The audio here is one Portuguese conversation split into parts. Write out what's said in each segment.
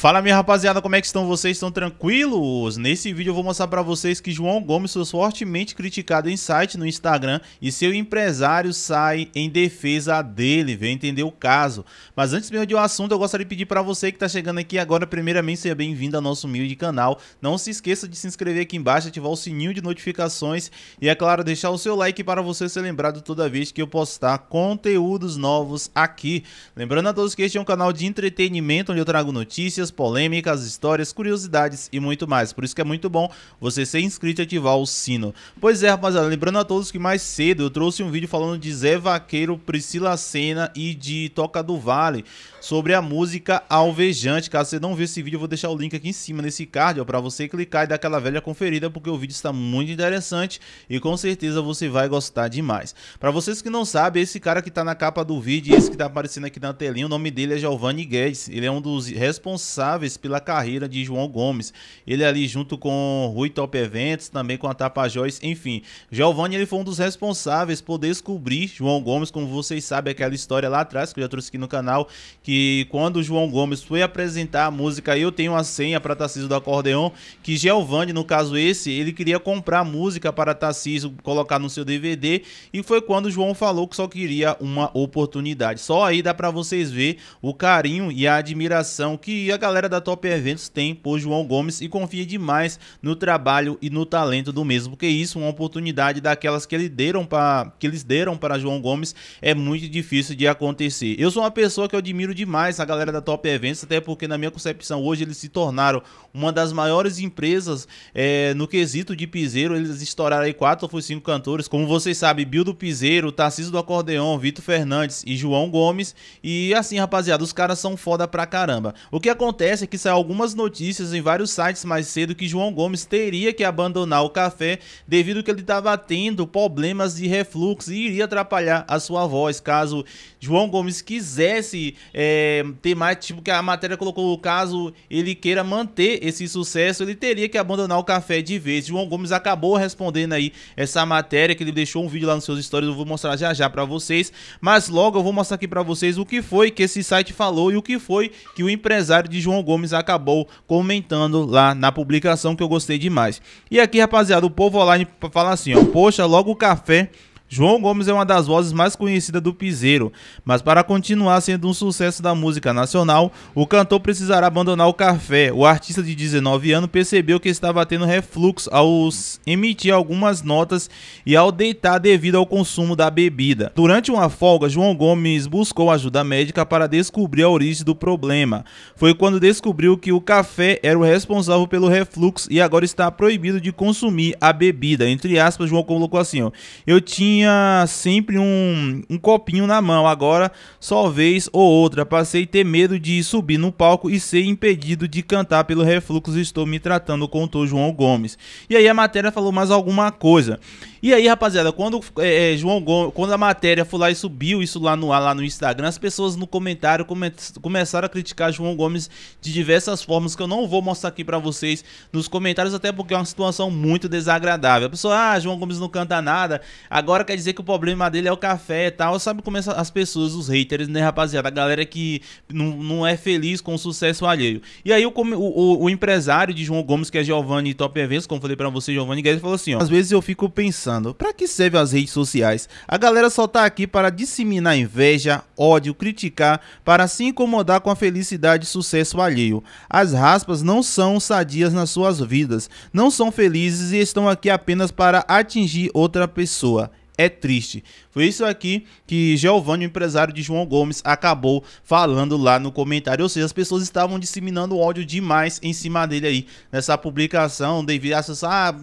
Fala minha rapaziada, como é que estão vocês? Estão tranquilos? Nesse vídeo eu vou mostrar para vocês que João Gomes foi fortemente criticado em site no Instagram e seu empresário sai em defesa dele, vem entender o caso. Mas antes mesmo de um assunto, eu gostaria de pedir para você que está chegando aqui agora, primeiramente seja bem-vindo ao nosso humilde canal. Não se esqueça de se inscrever aqui embaixo, ativar o sininho de notificações e é claro, deixar o seu like para você ser lembrado toda vez que eu postar conteúdos novos aqui. Lembrando a todos que este é um canal de entretenimento onde eu trago notícias, notícias, polêmicas, histórias, curiosidades e muito mais. Por isso que é muito bom você ser inscrito e ativar o sino. Pois é, rapaziada, lembrando a todos que mais cedo eu trouxe um vídeo falando de Zé Vaqueiro, Priscila Senna e de Toca do Vale sobre a música Alvejante. Caso você não viu esse vídeo, eu vou deixar o link aqui em cima nesse card para você clicar e dar aquela velha conferida porque o vídeo está muito interessante e com certeza você vai gostar demais. Para vocês que não sabem, esse cara que está na capa do vídeo, esse que está aparecendo aqui na telinha, o nome dele é Giovanni Guedes. Ele é um dos responsáveis responsáveis pela carreira de João Gomes. Ele ali junto com Rui Top Eventos, também com a Tapajós, enfim. Giovanni ele foi um dos responsáveis por descobrir João Gomes, como vocês sabem, aquela história lá atrás que eu já trouxe aqui no canal, que quando o João Gomes foi apresentar a música Eu Tenho a Senha para Tarcísio do Acordeon, que Giovanni, no caso esse, ele queria comprar música para Tarcísio colocar no seu DVD e foi quando o João falou que só queria uma oportunidade. Só aí dá para vocês ver o carinho e a admiração que a galera galera da Top Eventos tem por João Gomes e confia demais no trabalho e no talento do mesmo, porque isso é uma oportunidade daquelas que ele deram para que eles deram para João Gomes é muito difícil de acontecer. Eu sou uma pessoa que eu admiro demais a galera da Top Eventos, até porque na minha concepção hoje eles se tornaram uma das maiores empresas é, no quesito de piseiro, eles estouraram aí quatro ou cinco cantores, como vocês sabem, do Piseiro, Tarcísio do Acordeon, Vitor Fernandes e João Gomes. E assim, rapaziada, os caras são foda pra caramba. O que acontece acontece é que saiu algumas notícias em vários sites mais cedo que João Gomes teria que abandonar o café devido que ele estava tendo problemas de refluxo e iria atrapalhar a sua voz. Caso João Gomes quisesse é, ter mais, tipo que a matéria colocou, caso ele queira manter esse sucesso, ele teria que abandonar o café de vez. João Gomes acabou respondendo aí essa matéria que ele deixou um vídeo lá nos seus stories, eu vou mostrar já já para vocês, mas logo eu vou mostrar aqui para vocês o que foi que esse site falou e o que foi que o empresário de João João Gomes acabou comentando lá na publicação que eu gostei demais. E aqui, rapaziada, o povo online fala assim, ó, poxa, logo o café João Gomes é uma das vozes mais conhecidas do piseiro, mas para continuar sendo um sucesso da música nacional, o cantor precisará abandonar o café. O artista de 19 anos percebeu que estava tendo refluxo ao emitir algumas notas e ao deitar devido ao consumo da bebida. Durante uma folga, João Gomes buscou ajuda médica para descobrir a origem do problema. Foi quando descobriu que o café era o responsável pelo refluxo e agora está proibido de consumir a bebida. Entre aspas, João colocou assim: ó, Eu tinha tinha sempre um, um copinho na mão, agora só vez ou outra. Passei a ter medo de subir no palco e ser impedido de cantar pelo refluxo. Estou me tratando, contou João Gomes. E aí a matéria falou mais alguma coisa. E aí, rapaziada, quando é, é João Gomes, quando a matéria foi lá e subiu isso lá no ar, lá no Instagram, as pessoas no comentário come, começaram a criticar João Gomes de diversas formas que eu não vou mostrar aqui para vocês nos comentários, até porque é uma situação muito desagradável. A pessoa, ah, João Gomes não canta nada, agora quer dizer que o problema dele é o café e tal. Sabe como as pessoas, os haters, né, rapaziada? A galera que não, não é feliz com o sucesso alheio. E aí o, o, o empresário de João Gomes, que é Giovanni Top Events, como falei para você, Giovanni Guedes, falou assim, ó, às vezes eu fico pensando pensando, para que servem as redes sociais? A galera só tá aqui para disseminar inveja, ódio, criticar, para se incomodar com a felicidade e sucesso alheio. As raspas não são sadias nas suas vidas, não são felizes e estão aqui apenas para atingir outra pessoa é triste. Foi isso aqui que Giovanni, o empresário de João Gomes, acabou falando lá no comentário. Ou seja, as pessoas estavam disseminando ódio demais em cima dele aí nessa publicação. Devido a, ah,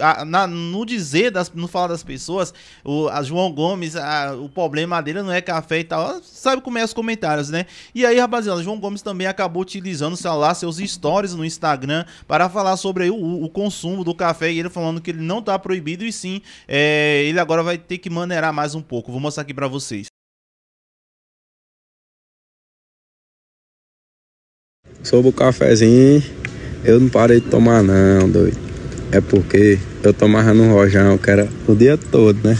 ah, a, a, no dizer, das, no falar das pessoas, o a João Gomes, o problema dele não é café e tal. Sabe como é os comentários, né? E aí, rapaziada, João Gomes também acabou utilizando, sei lá, seus stories no Instagram para falar sobre aí, o, o consumo do café. E ele falando que ele não tá proibido e sim, é, ele agora vai ter que maneirar mais um pouco. Vou mostrar aqui para vocês. Sobre o cafezinho, eu não parei de tomar não, doido. É porque eu tomava no rojão, que era o dia todo, né?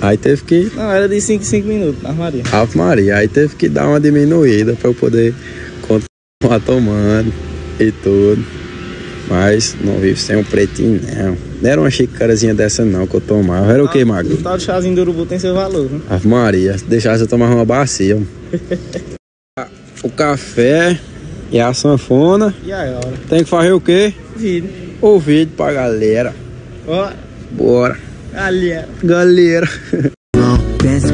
Aí teve que. Não, era de 5 em 5 minutos, na Maria. Ave Maria, aí teve que dar uma diminuída pra eu poder continuar tomando e tudo. Mas não vivo sem um pretinho, não. Não era uma xicarazinha dessa, não, que eu tomava. Era o que, ah, Magro? O tal tá de chazinho do urubu tem seu valor, né? Ave Maria, deixasse eu tomar uma bacia. o café e a sanfona. E aí, hora? Tem que fazer o quê? Vídeo. O vídeo pra galera. Ó, Bora. Galera. Galera.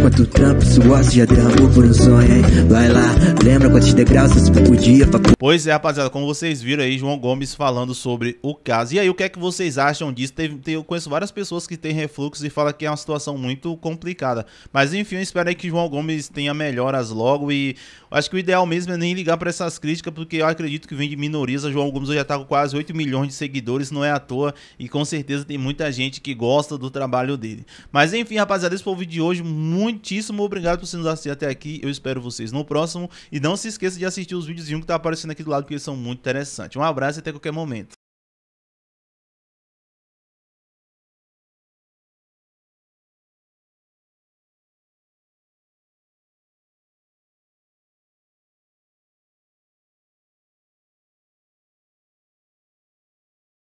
quanto trampo suor já derramou por um sonho, hein? Vai lá, lembra quantos degraus você podia Pois é, rapaziada, como vocês viram aí, João Gomes falando sobre o caso. E aí, o que é que vocês acham disso? Teve, tem, eu conheço várias pessoas que têm refluxo e falam que é uma situação muito complicada. Mas enfim, eu espero aí que João Gomes tenha melhoras logo e acho que o ideal mesmo é nem ligar para essas críticas, porque eu acredito que vem de minoria. O João Gomes já tá com quase 8 milhões de seguidores, não é à toa, e com certeza tem muita gente que gosta do trabalho dele. Mas enfim, rapaziada, esse foi o vídeo de hoje muitíssimo obrigado por você nos assistir até aqui. Eu espero vocês no próximo. E não se esqueça de assistir os vídeos que tá aparecendo aqui do lado, porque eles são muito interessantes. Um abraço e até qualquer momento.